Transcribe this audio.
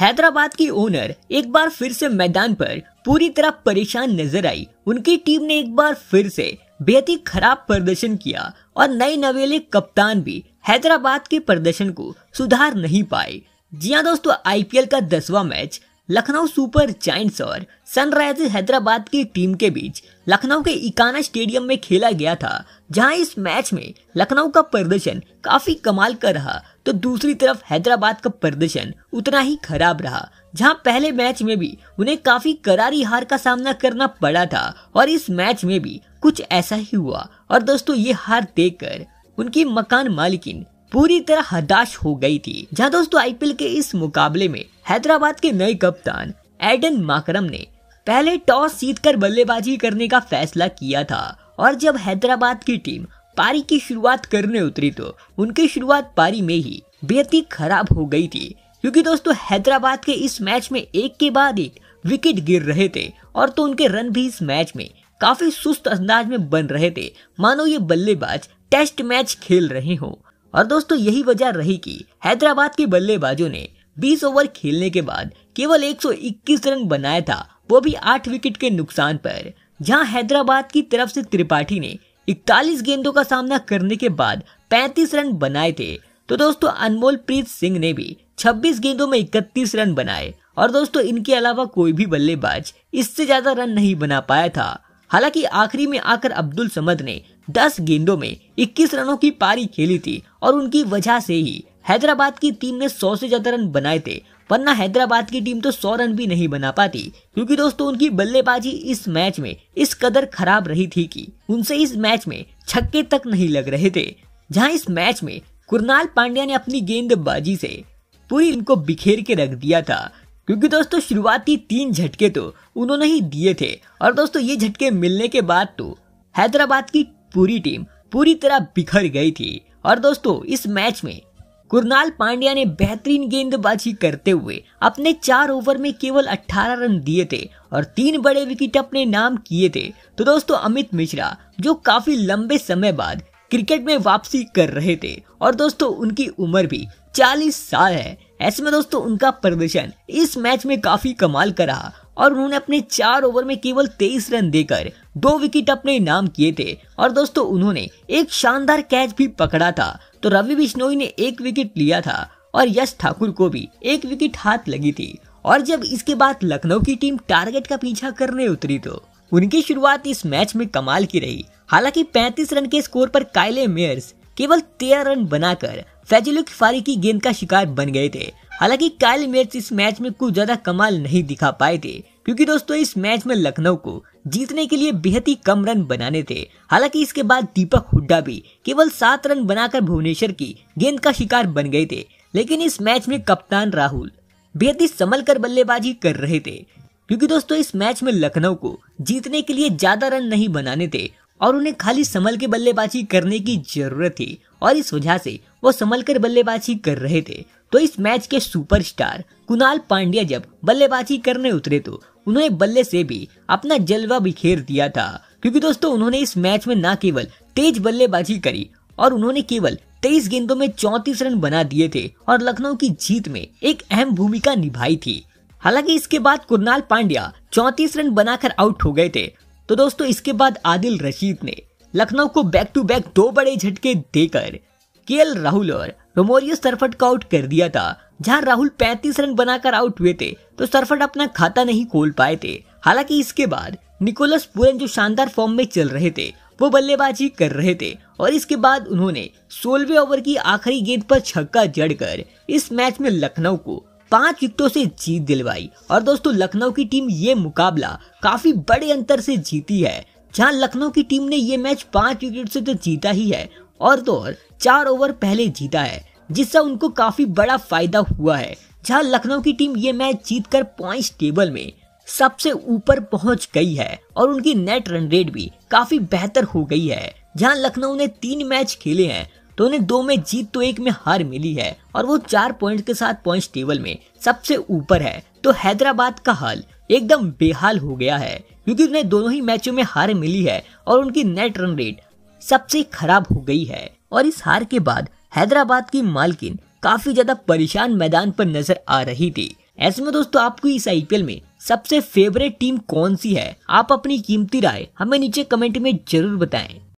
हैदराबाद की ओनर एक बार फिर से मैदान पर पूरी तरह परेशान नजर आई उनकी टीम ने एक बार फिर से बेहद ही खराब प्रदर्शन किया और नए नवेले कप्तान भी हैदराबाद के प्रदर्शन को सुधार नहीं पाए जी हाँ दोस्तों आईपीएल का दसवां मैच लखनऊ सुपर जाइंट्स और सनराइजर्स हैदराबाद की टीम के बीच लखनऊ के इकाना स्टेडियम में खेला गया था जहां इस मैच में लखनऊ का प्रदर्शन काफी कमाल का रहा तो दूसरी तरफ हैदराबाद का प्रदर्शन उतना ही खराब रहा जहां पहले मैच में भी उन्हें काफी करारी हार का सामना करना पड़ा था और इस मैच में भी कुछ ऐसा ही हुआ और दोस्तों ये हार देख उनकी मकान मालिकिन पूरी तरह हताश हो गई थी जहां दोस्तों आईपीएल के इस मुकाबले में हैदराबाद के नए कप्तान एडन माकरम ने पहले टॉस जीत कर बल्लेबाजी करने का फैसला किया था और जब हैदराबाद की टीम पारी की शुरुआत करने उतरी तो उनकी शुरुआत पारी में ही बेहद ही खराब हो गई थी क्योंकि दोस्तों हैदराबाद के इस मैच में एक के बाद एक विकेट गिर रहे थे और तो उनके रन भी इस मैच में काफी सुस्त अंदाज में बन रहे थे मानो ये बल्लेबाज टेस्ट मैच खेल रहे हों और दोस्तों यही वजह रही कि हैदराबाद के बल्लेबाजों ने 20 ओवर खेलने के बाद केवल 121 रन बनाया था वो भी 8 विकेट के नुकसान पर जहां हैदराबाद की तरफ से त्रिपाठी ने 41 गेंदों का सामना करने के बाद 35 रन बनाए थे तो दोस्तों अनमोल प्रीत सिंह ने भी 26 गेंदों में 31 रन बनाए और दोस्तों इनके अलावा कोई भी बल्लेबाज इससे ज्यादा रन नहीं बना पाया था हालांकि आखिरी में आकर अब्दुल समद ने 10 गेंदों में 21 रनों की पारी खेली थी और उनकी वजह से ही हैदराबाद की टीम ने 100 से ज्यादा रन बनाए थे वरना हैदराबाद की टीम तो 100 रन भी नहीं बना पाती क्योंकि दोस्तों उनकी बल्लेबाजी इस मैच में इस कदर खराब रही थी कि उनसे इस मैच में छक्के तक नहीं लग रहे थे जहां इस मैच में कुरनाल पांड्या ने अपनी गेंदबाजी से पूरी इनको बिखेर के रख दिया था क्योंकि दोस्तों शुरुआती तीन झटके तो उन्होंने ही दिए थे और दोस्तों ये झटके मिलने के बाद तो हैदराबाद की पूरी टीम पूरी तरह बिखर गई थी और दोस्तों इस मैच में कुरनाल पांड्या ने बेहतरीन गेंदबाजी करते हुए अपने चार ओवर में केवल 18 रन दिए थे और तीन बड़े विकेट अपने नाम किए थे तो दोस्तों अमित मिश्रा जो काफी लंबे समय बाद क्रिकेट में वापसी कर रहे थे और दोस्तों उनकी उम्र भी 40 साल है ऐसे में दोस्तों उनका प्रदर्शन इस मैच में काफी कमाल कर रहा और उन्होंने अपने चार ओवर में केवल तेईस रन देकर दो विकेट अपने नाम किए थे और दोस्तों उन्होंने एक शानदार कैच भी पकड़ा था तो रवि बिश्नोई ने एक विकेट लिया था और यश ठाकुर को भी एक विकेट हाथ लगी थी और जब इसके बाद लखनऊ की टीम टारगेट का पीछा करने उतरी तो उनकी शुरुआत इस मैच में कमाल की रही हालांकि 35 रन के स्कोर पर कायले मेयर्स केवल 13 रन बनाकर फैजुल फारी की गेंद का शिकार बन गए थे हालांकि कायल मेयर्स इस मैच में कुछ ज्यादा कमाल नहीं दिखा पाए थे क्योंकि दोस्तों इस मैच में लखनऊ को जीतने के लिए बेहद ही कम रन बनाने थे हालांकि इसके बाद दीपक हुड्डा भी केवल सात रन बनाकर भुवनेश्वर की गेंद का शिकार बन गए थे लेकिन इस मैच में कप्तान राहुल बेहद ही संभल कर बल्लेबाजी कर रहे थे क्योंकि दोस्तों इस मैच में लखनऊ को जीतने के लिए ज्यादा रन नहीं बनाने थे और उन्हें खाली संभल के बल्लेबाजी करने की जरूरत थी और इस वजह से वो संभल कर बल्लेबाजी कर रहे थे तो इस मैच के सुपरस्टार कुणाल पांड्या जब बल्लेबाजी करने उतरे तो उन्होंने बल्ले से भी अपना जलवा बिखेर दिया था क्योंकि दोस्तों उन्होंने इस मैच में न केवल तेज बल्लेबाजी करी और उन्होंने केवल तेईस गेंदों में चौतीस रन बना दिए थे और लखनऊ की जीत में एक अहम भूमिका निभाई थी हालांकि इसके बाद कुरनाल पांड्या चौतीस रन बनाकर आउट हो गए थे तो दोस्तों इसके बाद आदिल रशीद ने लखनऊ को बैक टू बैक दो बड़े झटके देकर के राहुल और रोमोरियो सरफट को आउट कर दिया था जहां राहुल 35 रन बनाकर आउट हुए थे तो सरफट अपना खाता नहीं खोल पाए थे हालांकि इसके बाद निकोलस पुरन जो शानदार फॉर्म में चल रहे थे वो बल्लेबाजी कर रहे थे और इसके बाद उन्होंने सोलवे ओवर की आखिरी गेंद पर छक्का जड़कर इस मैच में लखनऊ को पांच विकेटों से जीत दिलवाई और दोस्तों लखनऊ की टीम ये मुकाबला काफी बड़े अंतर से जीती है जहां लखनऊ की टीम ने ये मैच पांच विकेट से तो जीता ही है और तो और चार ओवर पहले जीता है जिससे उनको काफी बड़ा फायदा हुआ है जहां लखनऊ की टीम ये मैच जीत कर टेबल में सबसे ऊपर पहुंच गई है और उनकी नेट रन रेट भी काफी बेहतर हो गई है जहां लखनऊ ने तीन मैच खेले हैं तो उन्हें दो में जीत तो एक में हार मिली है और वो चार पॉइंट के साथ पॉइंट टेबल में सबसे ऊपर है तो हैदराबाद का हाल एकदम बेहाल हो गया है क्योंकि उन्हें दोनों ही मैचों में हार मिली है और उनकी नेट रन रेट सबसे खराब हो गई है और इस हार के बाद हैदराबाद की मालकिन काफी ज्यादा परेशान मैदान पर नजर आ रही थी ऐसे में दोस्तों आपको इस आईपीएल में सबसे फेवरेट टीम कौन सी है आप अपनी कीमती राय हमें नीचे कमेंट में जरूर बताएं